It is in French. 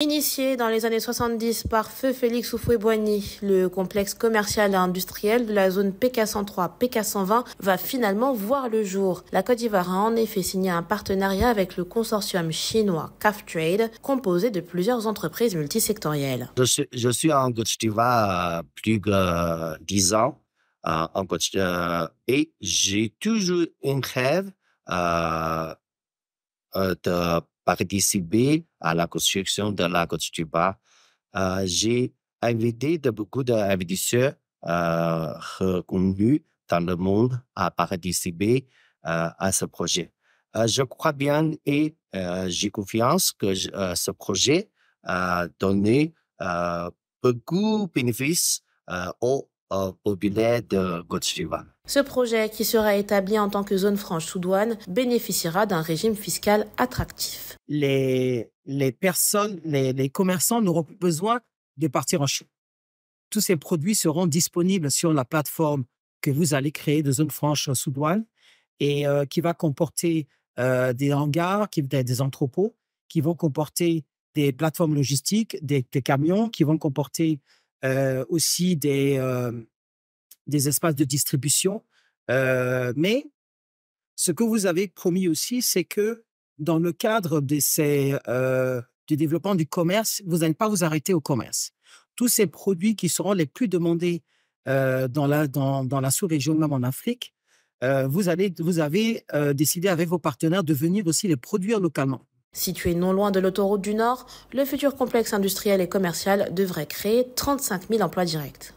Initié dans les années 70 par Feu Félix Oufoué-Boigny, le complexe commercial et industriel de la zone PK103-PK120 va finalement voir le jour. La Côte d'Ivoire a en effet signé un partenariat avec le consortium chinois CAF Trade, composé de plusieurs entreprises multisectorielles. Je suis, en Côte d'Ivoire euh, plus de 10 euh, ans euh, en Côte et j'ai toujours une rêve de participer à la construction de la Côte Euh, J'ai invité de beaucoup d'investisseurs euh, reconnus dans le monde à participer euh, à ce projet. Euh, je crois bien et j'ai confiance que ce projet a donné beaucoup de bénéfices aux populaires de d'Ivoire. Ce projet, qui sera établi en tant que zone franche sous douane, bénéficiera d'un régime fiscal attractif. Les, personnes, les, les commerçants n'auront plus besoin de partir en Chine. Tous ces produits seront disponibles sur la plateforme que vous allez créer de zone franche sous douane et euh, qui va comporter euh, des hangars, qui, des, entrepôts, qui vont comporter des plateformes logistiques, des, camions, qui vont comporter euh, aussi des, des espaces de distribution. Euh, mais ce que vous avez promis aussi, c'est que dans le cadre de euh, du développement du commerce, vous n'allez pas vous arrêter au commerce. Tous ces produits qui seront les plus demandés euh, dans la, dans, la sous-région, même en Afrique, vous, allez, vous avez décidé avec vos partenaires de venir aussi les produire localement. Situé non loin de l'autoroute du Nord, le futur complexe industriel et commercial devrait créer 35 000 emplois directs.